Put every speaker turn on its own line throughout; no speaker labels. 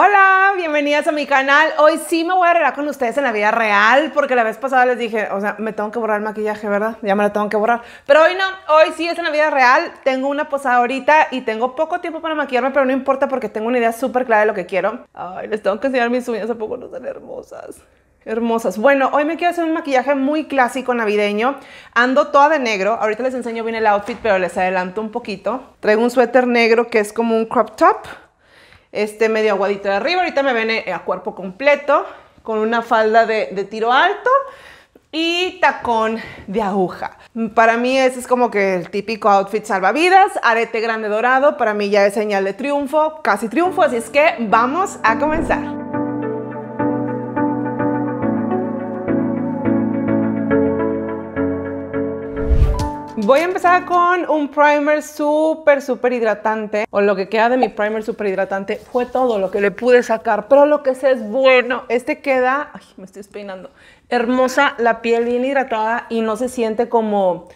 Hola, bienvenidas a mi canal. Hoy sí me voy a arreglar con ustedes en la vida real, porque la vez pasada les dije, o sea, me tengo que borrar el maquillaje, ¿verdad? Ya me lo tengo que borrar. Pero hoy no, hoy sí es en la vida real. Tengo una posada ahorita y tengo poco tiempo para maquillarme, pero no importa porque tengo una idea súper clara de lo que quiero. Ay, les tengo que enseñar mis uñas, ¿a poco no son hermosas? Hermosas. Bueno, hoy me quiero hacer un maquillaje muy clásico navideño. Ando toda de negro. Ahorita les enseño bien el outfit, pero les adelanto un poquito. Traigo un suéter negro que es como un crop top este medio aguadito de arriba. Ahorita me viene a cuerpo completo con una falda de, de tiro alto y tacón de aguja. Para mí ese es como que el típico outfit salvavidas, arete grande dorado, para mí ya es señal de triunfo, casi triunfo, así es que vamos a comenzar. Voy a empezar con un primer súper, súper hidratante. O lo que queda de mi primer súper hidratante fue todo lo que le pude sacar. Pero lo que sé es bueno. Este queda... me estoy despeinando. Hermosa, la piel bien hidratada y no se siente como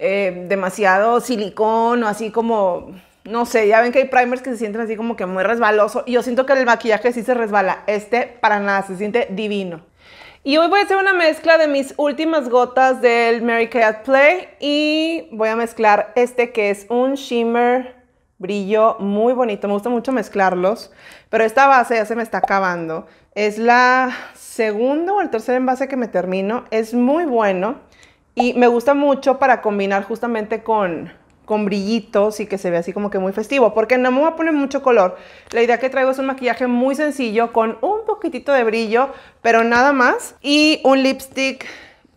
eh, demasiado silicón o así como... No sé, ya ven que hay primers que se sienten así como que muy resbaloso. Y yo siento que el maquillaje sí se resbala. Este para nada, se siente divino. Y hoy voy a hacer una mezcla de mis últimas gotas del Mary Kay at Play y voy a mezclar este que es un shimmer brillo muy bonito. Me gusta mucho mezclarlos, pero esta base ya se me está acabando. Es la segunda o el tercer envase que me termino. Es muy bueno y me gusta mucho para combinar justamente con con brillitos y que se ve así como que muy festivo, porque no me voy a poner mucho color. La idea que traigo es un maquillaje muy sencillo con un poquitito de brillo, pero nada más. Y un lipstick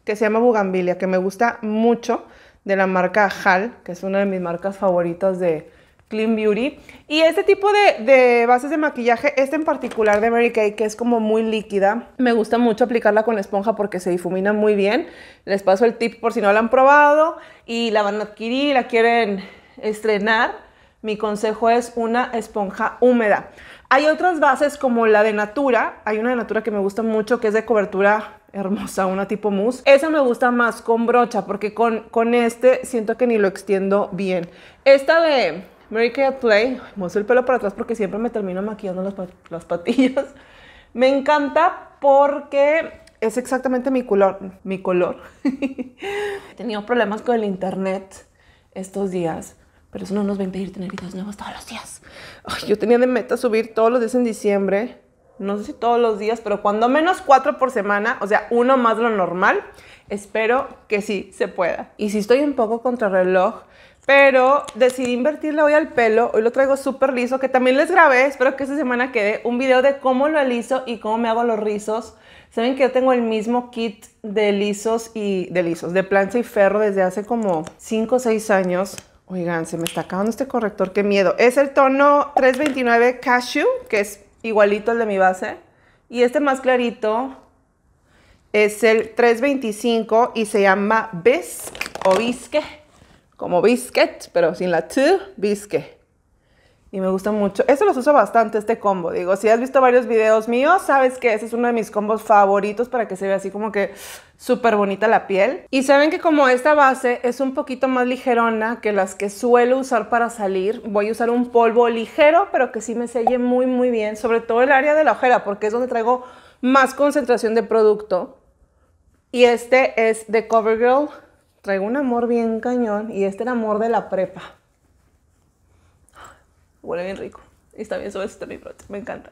que se llama Bugambilia, que me gusta mucho, de la marca HAL, que es una de mis marcas favoritas de, Clean Beauty. Y este tipo de, bases de maquillaje, este en particular de Mary Kay, que es como muy líquida, me gusta mucho aplicarla con esponja porque se difumina muy bien. Les paso el tip por si no la han probado y la van a adquirir, la quieren estrenar. Mi consejo es una esponja húmeda. Hay otras bases como la de Natura. Hay una de Natura que me gusta mucho que es de cobertura hermosa, una tipo mousse. Esa me gusta más con brocha porque con, con este siento que ni lo extiendo bien. Esta de Mary Kay Play, mozo el pelo para atrás porque siempre me termino maquillando las, patillas. Me encanta porque es exactamente mi color. Mi color. He tenido problemas con el internet estos días, pero eso no nos va a impedir tener videos nuevos todos los días. yo tenía de meta subir todos los días en diciembre. No sé si todos los días, pero cuando menos cuatro por semana, o sea, uno más lo normal. Espero que sí se pueda. Y si estoy un poco contra reloj. Pero decidí invertirle hoy al pelo, hoy lo traigo súper liso, que también les grabé, espero que esta semana quede un video de cómo lo aliso y cómo me hago los rizos. Saben que yo tengo el mismo kit de lisos y de lisos, de plancha y ferro desde hace como 5 o 6 años. Oigan, se me está acabando este corrector, qué miedo. Es el tono 329 Cashew, que es igualito al de mi base. Y este más clarito es el 325 y se llama Bes o Bisque como biscuit, pero sin la T, biscuit. Y me gusta mucho. Eso los uso bastante, este combo. Digo, si has visto varios videos míos, sabes que ese es uno de mis combos favoritos para que se vea así como que súper bonita la piel. Y saben que como esta base es un poquito más ligerona que las que suelo usar para salir, voy a usar un polvo ligero, pero que sí me selle muy, muy bien. Sobre todo el área de la ojera, porque es donde traigo más concentración de producto. Y este es de CoverGirl traigo un amor bien cañón y este era amor de la prepa. Huele bien rico. Y está bien suave, está mi Me encanta.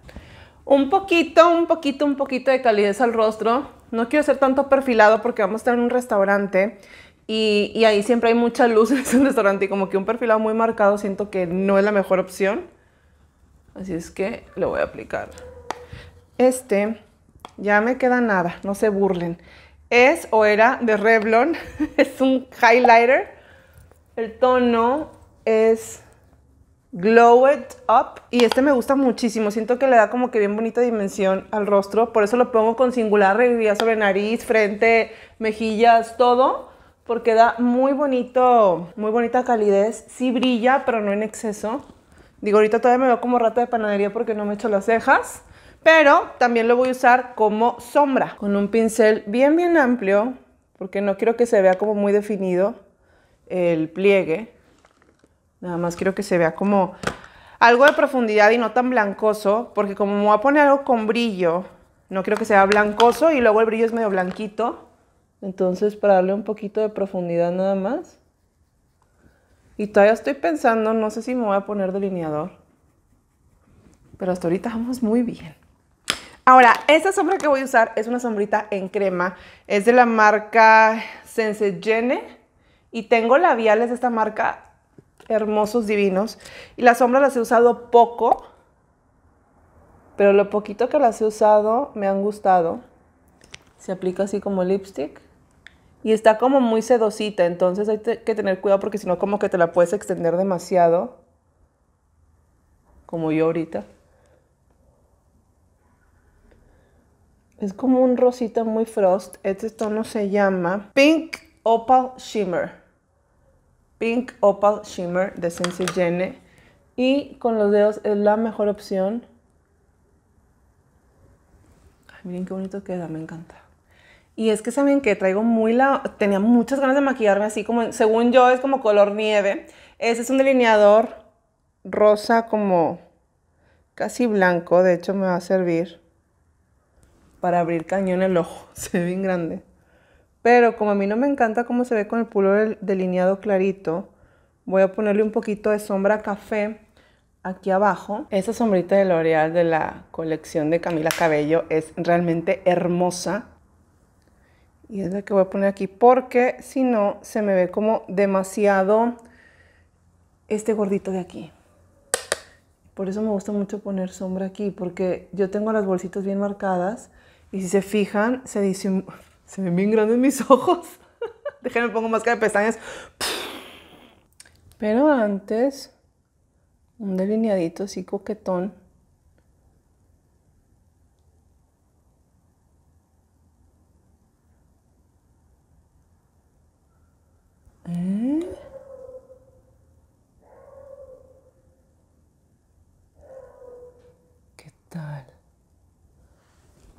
Un poquito, un poquito, un poquito de calidez al rostro. No quiero ser tanto perfilado porque vamos a estar en un restaurante y, y ahí siempre hay mucha luz en ese restaurante y como que un perfilado muy marcado siento que no es la mejor opción. Así es que lo voy a aplicar. Este ya me queda nada, no se burlen es o era de Revlon. es un highlighter. El tono es Glow It Up. Y este me gusta muchísimo. Siento que le da como que bien bonita dimensión al rostro. Por eso lo pongo con singular reviviría sobre nariz, frente, mejillas, todo. Porque da muy bonito, muy bonita calidez. Sí brilla, pero no en exceso. Digo, ahorita todavía me veo como rata de panadería porque no me echo las cejas pero también lo voy a usar como sombra con un pincel bien bien amplio porque no quiero que se vea como muy definido el pliegue nada más quiero que se vea como algo de profundidad y no tan blancoso porque como me voy a poner algo con brillo no quiero que sea blancoso y luego el brillo es medio blanquito entonces para darle un poquito de profundidad nada más y todavía estoy pensando no sé si me voy a poner delineador pero hasta ahorita vamos muy bien Ahora, esta sombra que voy a usar es una sombrita en crema. Es de la marca Gene y tengo labiales de esta marca hermosos, divinos. Y las sombras las he usado poco, pero lo poquito que las he usado me han gustado. Se aplica así como lipstick. Y está como muy sedosita, entonces hay que tener cuidado porque si no como que te la puedes extender demasiado. Como yo ahorita. Es como un rosita muy frost. Este tono se llama Pink Opal Shimmer. Pink Opal Shimmer de Sensei Gene. Y con los dedos es la mejor opción. miren qué bonito queda, me encanta. Y es que saben que traigo muy la... Tenía muchas ganas de maquillarme así como... Según yo es como color nieve. Este es un delineador rosa como casi blanco. De hecho me va a servir para abrir cañón el ojo. Se ve bien grande. Pero como a mí no me encanta cómo se ve con el pulo delineado clarito, voy a ponerle un poquito de sombra café aquí abajo. Esa sombrita de L'Oreal de la colección de Camila Cabello es realmente hermosa. Y es la que voy a poner aquí porque si no se me ve como demasiado este gordito de aquí. Por eso me gusta mucho poner sombra aquí porque yo tengo las bolsitas bien marcadas y si se fijan, se dice, se ven bien grandes mis ojos. Déjenme pongo máscara de pestañas. Pero antes, un delineadito así coquetón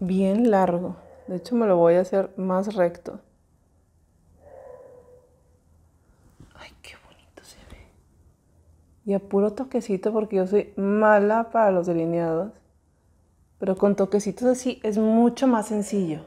bien largo. De hecho, me lo voy a hacer más recto. Ay, qué bonito se ve. Y a puro toquecito, porque yo soy mala para los delineados. Pero con toquecitos así es mucho más sencillo.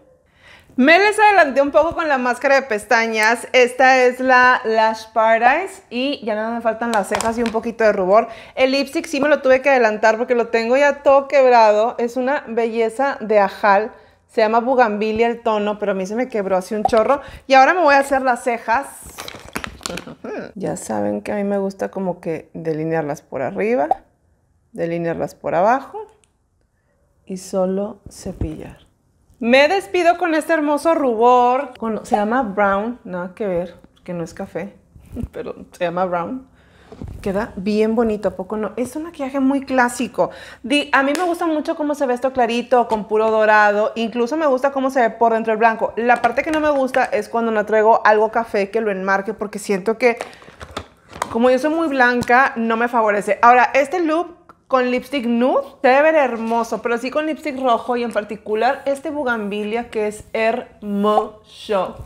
Me les adelanté un poco con la máscara de pestañas. Esta es la Lash Paradise y ya nada me faltan las cejas y un poquito de rubor. El lipstick sí me lo tuve que adelantar porque lo tengo ya todo quebrado. Es una belleza de ajal. Se llama Bugambilia el tono, pero a mí se me quebró así un chorro. Y ahora me voy a hacer las cejas. Ya saben que a mí me gusta como que delinearlas por arriba, delinearlas por abajo y solo cepillar. Me despido con este hermoso rubor. se llama brown, nada que ver, que no es café, pero se llama brown. Queda bien bonito, ¿a poco no? Es un maquillaje muy clásico. a mí me gusta mucho cómo se ve esto clarito, con puro dorado. Incluso me gusta cómo se ve por dentro el blanco. La parte que no me gusta es cuando no traigo algo café que lo enmarque, porque siento que como yo soy muy blanca, no me favorece. Ahora, este look con lipstick nude. Se debe ver hermoso, pero sí con lipstick rojo y en particular este Bugambilia que es hermoso.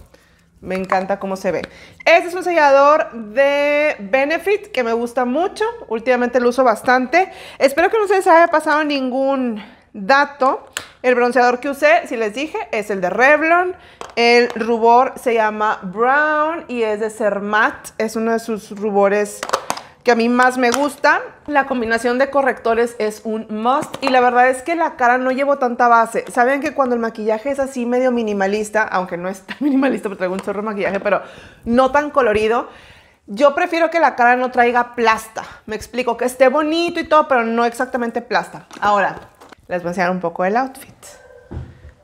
Me encanta cómo se ve. Este es un sellador de Benefit que me gusta mucho. Últimamente lo uso bastante. Espero que no se les haya pasado ningún dato. El bronceador que usé, si les dije, es el de Revlon. El rubor se llama Brown y es de Cermat. Es uno de sus rubores que a mí más me gusta. La combinación de correctores es un must y la verdad es que la cara no llevo tanta base. Saben que cuando el maquillaje es así medio minimalista, aunque no es tan minimalista porque traigo un chorro de maquillaje, pero no tan colorido, yo prefiero que la cara no traiga plasta. Me explico, que esté bonito y todo, pero no exactamente plasta. Ahora, les voy a enseñar un poco el outfit.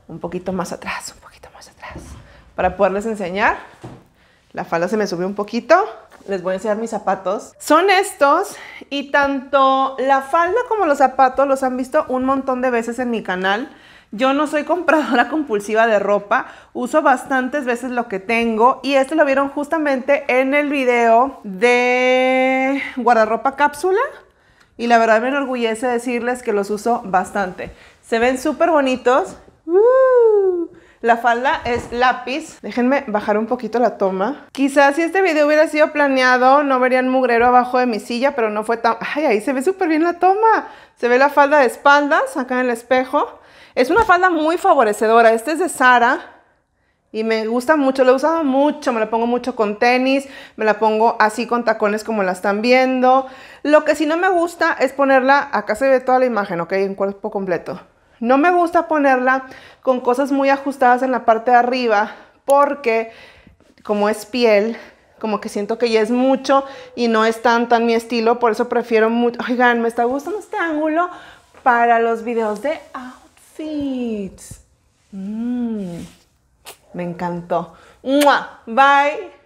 Un poquito más atrás, un poquito más atrás. Para poderles enseñar, la falda se me subió un poquito les voy a enseñar mis zapatos. Son estos y tanto la falda como los zapatos los han visto un montón de veces en mi canal. Yo no soy compradora compulsiva de ropa, uso bastantes veces lo que tengo y esto lo vieron justamente en el video de guardarropa cápsula y la verdad me enorgullece decirles que los uso bastante. Se ven súper bonitos. ¡Uh! La falda es lápiz. Déjenme bajar un poquito la toma. Quizás si este video hubiera sido planeado, no verían mugrero abajo de mi silla, pero no fue tan... ¡Ay, ahí se ve súper bien la toma! Se ve la falda de espaldas acá en el espejo. Es una falda muy favorecedora. Esta es de Sara. Y me gusta mucho, La he usado mucho, me la pongo mucho con tenis, me la pongo así con tacones como la están viendo. Lo que sí no me gusta es ponerla, acá se ve toda la imagen, ok, en cuerpo completo. No me gusta ponerla con cosas muy ajustadas en la parte de arriba porque como es piel, como que siento que ya es mucho y no es tan tan mi estilo, por eso prefiero mucho. Oigan, me está gustando este ángulo para los videos de outfits. Mm, me encantó. Bye.